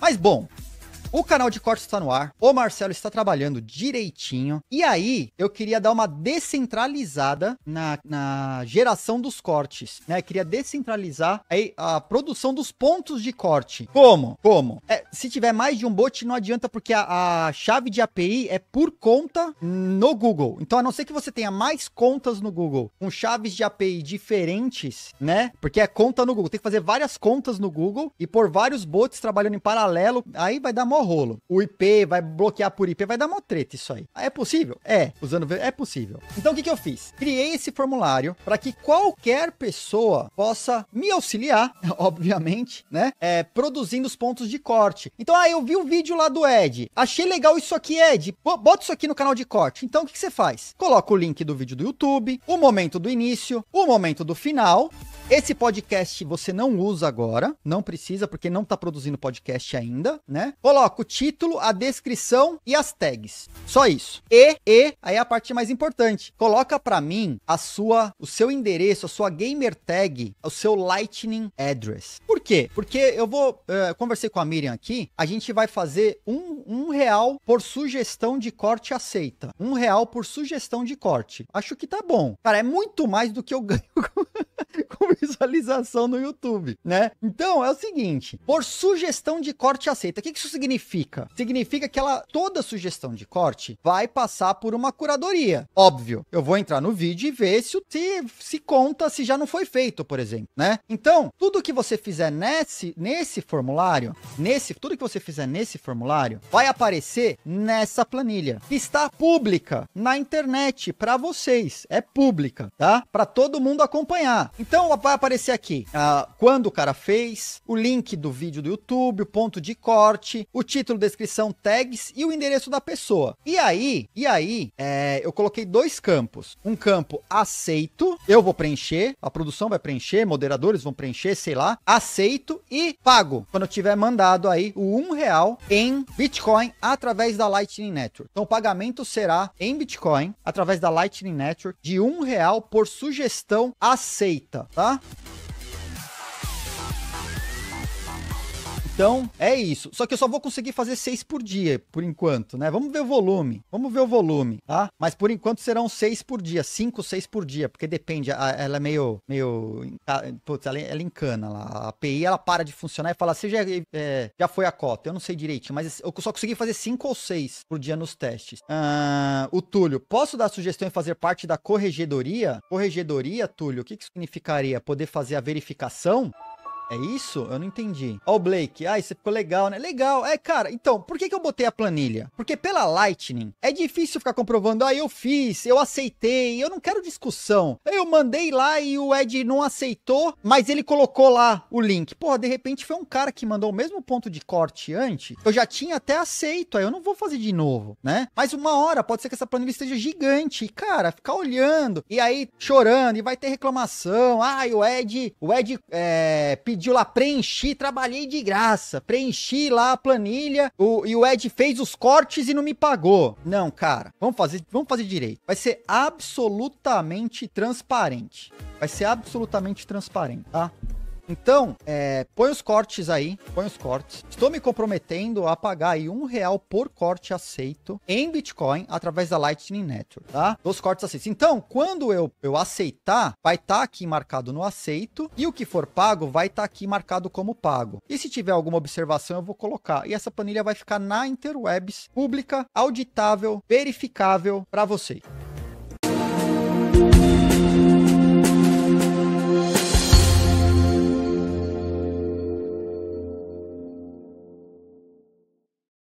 Mas bom, o canal de cortes está no ar, o Marcelo está trabalhando direitinho. E aí, eu queria dar uma descentralizada na, na geração dos cortes, né? Eu queria descentralizar aí a produção dos pontos de corte. Como? Como? É, se tiver mais de um bot, não adianta, porque a, a chave de API é por conta no Google. Então, a não ser que você tenha mais contas no Google com chaves de API diferentes, né? Porque é conta no Google. Tem que fazer várias contas no Google e por vários bots trabalhando em paralelo. Aí vai dar mó rolo. O IP vai bloquear por IP, vai dar mó treta isso aí. É possível? É. Usando é possível. Então o que, que eu fiz? Criei esse formulário para que qualquer pessoa possa me auxiliar, obviamente, né? É, produzindo os pontos de corte. Então, ah, eu vi o vídeo lá do Ed. Achei legal isso aqui, Ed. Bota isso aqui no canal de corte. Então o que, que você faz? Coloca o link do vídeo do YouTube, o momento do início, o momento do final esse podcast você não usa agora, não precisa, porque não está produzindo podcast ainda, né? Coloca o título, a descrição e as tags. Só isso. E, e, aí é a parte mais importante. Coloca para mim a sua, o seu endereço, a sua gamer tag, o seu Lightning Address. Por quê? Porque eu vou, uh, conversei com a Miriam aqui, a gente vai fazer um, um real por sugestão de corte aceita. Um real por sugestão de corte. Acho que tá bom. Cara, é muito mais do que eu ganho com visualização no YouTube, né? Então é o seguinte: por sugestão de corte aceita, o que isso significa? Significa que ela, toda sugestão de corte vai passar por uma curadoria. Óbvio, eu vou entrar no vídeo e ver se, se, se conta se já não foi feito, por exemplo, né? Então, tudo que você fizer nesse, nesse formulário, nesse, tudo que você fizer nesse formulário, vai aparecer nessa planilha, que está pública na internet para vocês, é pública, tá? Para todo mundo acompanhar. Então, vai aparecer aqui uh, quando o cara fez, o link do vídeo do YouTube, o ponto de corte, o título, descrição, tags e o endereço da pessoa. E aí, e aí, é, eu coloquei dois campos. Um campo aceito, eu vou preencher, a produção vai preencher, moderadores vão preencher, sei lá. Aceito e pago. Quando tiver mandado aí o um real em Bitcoin através da Lightning Network. Então o pagamento será em Bitcoin através da Lightning Network de um real por sugestão aceita, tá? Então, é isso. Só que eu só vou conseguir fazer seis por dia, por enquanto, né? Vamos ver o volume. Vamos ver o volume, tá? Mas por enquanto serão seis por dia, cinco, seis por dia, porque depende. Ela é meio. meio putz, ela, é, ela encana é lá. A API ela para de funcionar e fala: você já, é, já foi a cota. Eu não sei direitinho, mas eu só consegui fazer cinco ou seis por dia nos testes. Ah, o Túlio, posso dar sugestão em fazer parte da corregedoria? Corregedoria, Túlio, o que, que significaria? Poder fazer a verificação? É isso? Eu não entendi. Ó, oh, o Blake. Ai, você ficou legal, né? Legal. É, cara, então, por que, que eu botei a planilha? Porque pela Lightning é difícil ficar comprovando, ah, eu fiz, eu aceitei, eu não quero discussão. Eu mandei lá e o Ed não aceitou, mas ele colocou lá o link. Porra, de repente foi um cara que mandou o mesmo ponto de corte antes. Eu já tinha até aceito, aí eu não vou fazer de novo, né? Mas uma hora pode ser que essa planilha esteja gigante. E, cara, ficar olhando e aí chorando e vai ter reclamação. Ah, o Ed, o Ed é, pediu pediu lá, preenchi, trabalhei de graça, preenchi lá a planilha, o, e o Ed fez os cortes e não me pagou. Não, cara, vamos fazer, vamos fazer direito. Vai ser absolutamente transparente. Vai ser absolutamente transparente, tá? Então, é, põe os cortes aí, põe os cortes. Estou me comprometendo a pagar aí um real por corte aceito em Bitcoin através da Lightning Network, tá? Dos cortes aceitos. Então, quando eu, eu aceitar, vai estar tá aqui marcado no aceito e o que for pago vai estar tá aqui marcado como pago. E se tiver alguma observação, eu vou colocar. E essa planilha vai ficar na Interwebs, pública, auditável, verificável para você.